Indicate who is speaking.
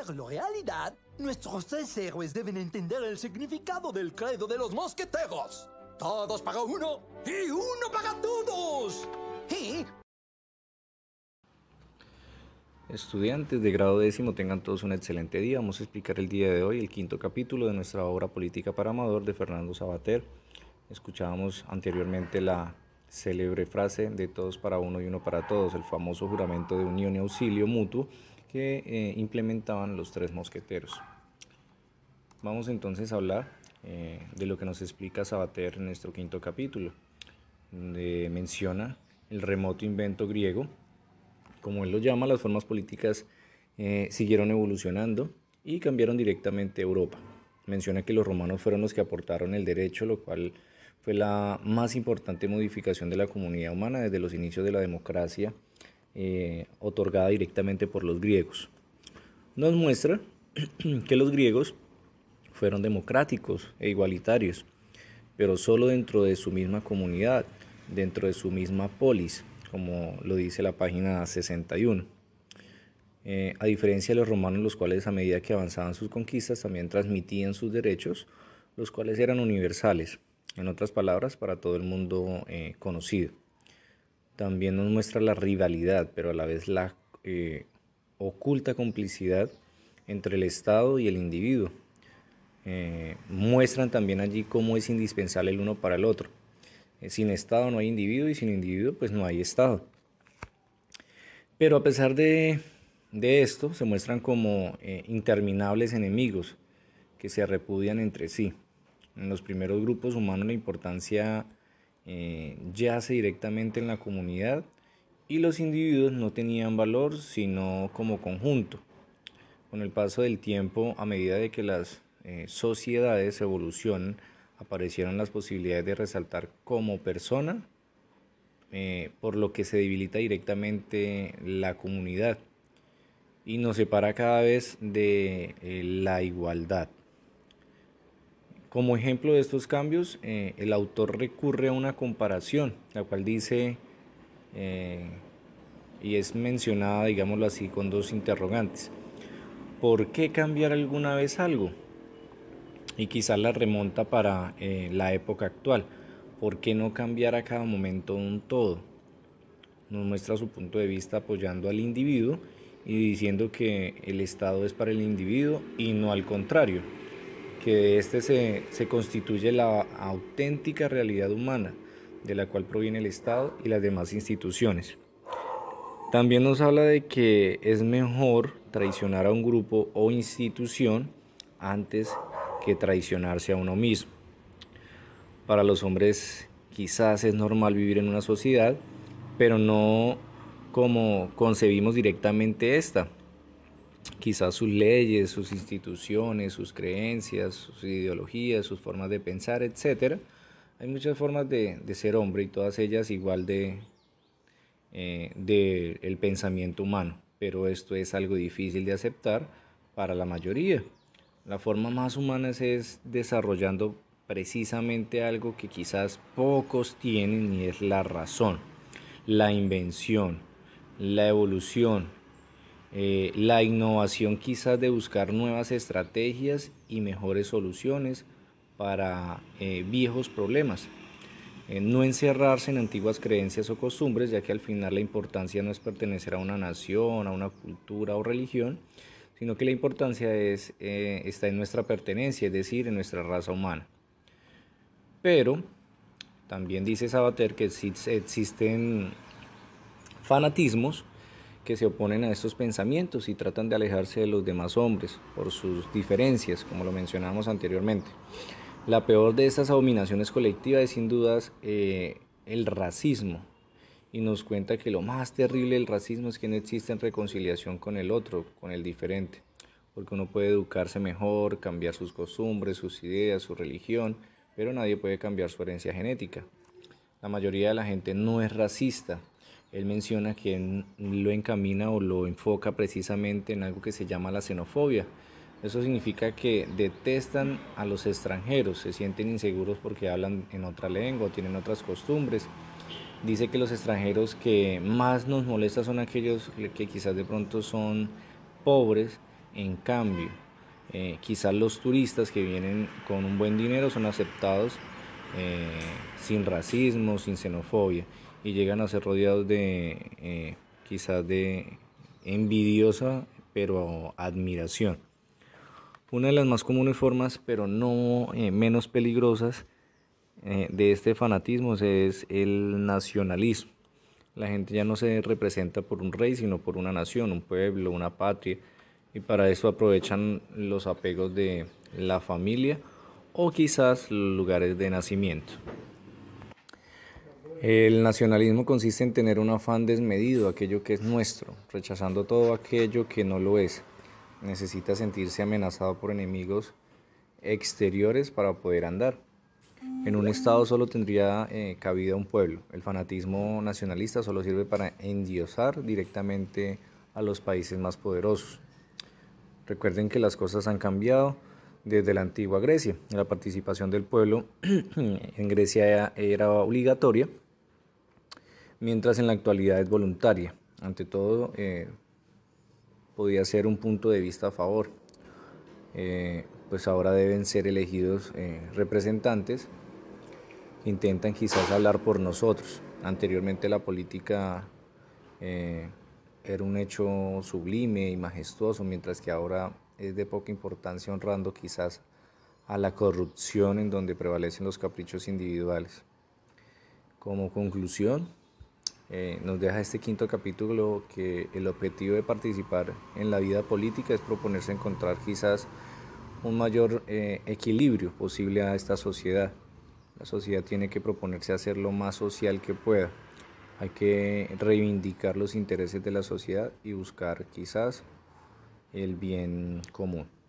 Speaker 1: hacerlo realidad, nuestros tres héroes deben entender el significado del credo de los mosqueteros. Todos para uno y uno para todos. Estudiantes de grado décimo, tengan todos un excelente día. Vamos a explicar el día de hoy el quinto capítulo de nuestra obra Política para Amador de Fernando Sabater. Escuchábamos anteriormente la célebre frase de todos para uno y uno para todos, el famoso juramento de unión y auxilio mutuo que eh, implementaban los tres mosqueteros. Vamos entonces a hablar eh, de lo que nos explica Sabater en nuestro quinto capítulo, donde menciona el remoto invento griego, como él lo llama, las formas políticas eh, siguieron evolucionando y cambiaron directamente Europa. Menciona que los romanos fueron los que aportaron el derecho, lo cual fue la más importante modificación de la comunidad humana desde los inicios de la democracia eh, otorgada directamente por los griegos. Nos muestra que los griegos fueron democráticos e igualitarios, pero solo dentro de su misma comunidad, dentro de su misma polis, como lo dice la página 61. Eh, a diferencia de los romanos, los cuales a medida que avanzaban sus conquistas también transmitían sus derechos, los cuales eran universales, en otras palabras, para todo el mundo eh, conocido también nos muestra la rivalidad, pero a la vez la eh, oculta complicidad entre el Estado y el individuo. Eh, muestran también allí cómo es indispensable el uno para el otro. Eh, sin Estado no hay individuo y sin individuo pues no hay Estado. Pero a pesar de, de esto, se muestran como interminables enemigos que se repudian entre sí. En los primeros grupos humanos la importancia eh, yace directamente en la comunidad y los individuos no tenían valor sino como conjunto. Con el paso del tiempo, a medida de que las eh, sociedades evolucionan, aparecieron las posibilidades de resaltar como persona, eh, por lo que se debilita directamente la comunidad y nos separa cada vez de la igualdad. Como ejemplo de estos cambios, eh, el autor recurre a una comparación, la cual dice, eh, y es mencionada, digámoslo así, con dos interrogantes. ¿Por qué cambiar alguna vez algo? Y quizás la remonta para eh, la época actual. ¿Por qué no cambiar a cada momento un todo? Nos muestra su punto de vista apoyando al individuo y diciendo que el Estado es para el individuo y no al contrario que de este se, se constituye la auténtica realidad humana de la cual proviene el Estado y las demás instituciones. También nos habla de que es mejor traicionar a un grupo o institución antes que traicionarse a uno mismo. Para los hombres quizás es normal vivir en una sociedad, pero no como concebimos directamente esta quizás sus leyes, sus instituciones, sus creencias, sus ideologías, sus formas de pensar, etc. Hay muchas formas de, ser hombre y todas ellas igual de, eh, de el pensamiento humano, pero esto es algo difícil de aceptar para la mayoría. La forma más humana es desarrollando precisamente algo que quizás pocos tienen y es la razón, la invención, la evolución, eh, la innovación quizás de buscar nuevas estrategias y mejores soluciones para eh, viejos problemas. Eh, no encerrarse en antiguas creencias o costumbres, ya que al final la importancia no es pertenecer a una nación, a una cultura o religión, sino que la importancia es, está en nuestra pertenencia, es decir, en nuestra raza humana. Pero también dice Sabater que existen fanatismos que se oponen a estos pensamientos y tratan de alejarse de los demás hombres por sus diferencias, como lo mencionamos anteriormente. La peor de estas abominaciones colectivas es sin dudas eh, el racismo. Y nos cuenta que lo más terrible del racismo es que no existe reconciliación con el otro, con el diferente. Porque uno puede educarse mejor, cambiar sus costumbres, sus ideas, su religión, pero nadie puede cambiar su herencia genética. La mayoría de la gente no es racista, él menciona que lo encamina o lo enfoca precisamente en algo que se llama la xenofobia. Eso significa que detestan a los extranjeros, se sienten inseguros porque hablan en otra lengua, tienen otras costumbres. Dice que los extranjeros que más nos molestan son aquellos que quizás de pronto son pobres, en cambio, eh, quizás los turistas que vienen con un buen dinero son aceptados. Eh, sin racismo, sin xenofobia, y llegan a ser rodeados de eh, quizás de envidiosa, pero admiración. Una de las más comunes formas, pero no eh, menos peligrosas, eh, de este fanatismo es el nacionalismo. La gente ya no se representa por un rey, sino por una nación, un pueblo, una patria, y para eso aprovechan los apegos de la familia o quizás lugares de nacimiento. El nacionalismo consiste en tener un afán desmedido, aquello que es nuestro, rechazando todo aquello que no lo es. Necesita sentirse amenazado por enemigos exteriores para poder andar. En un Estado solo tendría eh, cabida un pueblo. El fanatismo nacionalista solo sirve para endiosar directamente a los países más poderosos. Recuerden que las cosas han cambiado desde la antigua Grecia. La participación del pueblo en Grecia era obligatoria mientras en la actualidad es voluntaria. Ante todo, eh, podía ser un punto de vista a favor. Eh, pues ahora deben ser elegidos eh, representantes que intentan quizás hablar por nosotros. Anteriormente la política era un hecho sublime y majestuoso, mientras que ahora es de poca importancia honrando quizás a la corrupción en donde prevalecen los caprichos individuales. Como conclusión, eh, nos deja este quinto capítulo que el objetivo de participar en la vida política es proponerse encontrar quizás un mayor eh, equilibrio posible a esta sociedad. La sociedad tiene que proponerse hacer lo más social que pueda. Hay que reivindicar los intereses de la sociedad y buscar quizás el bien común.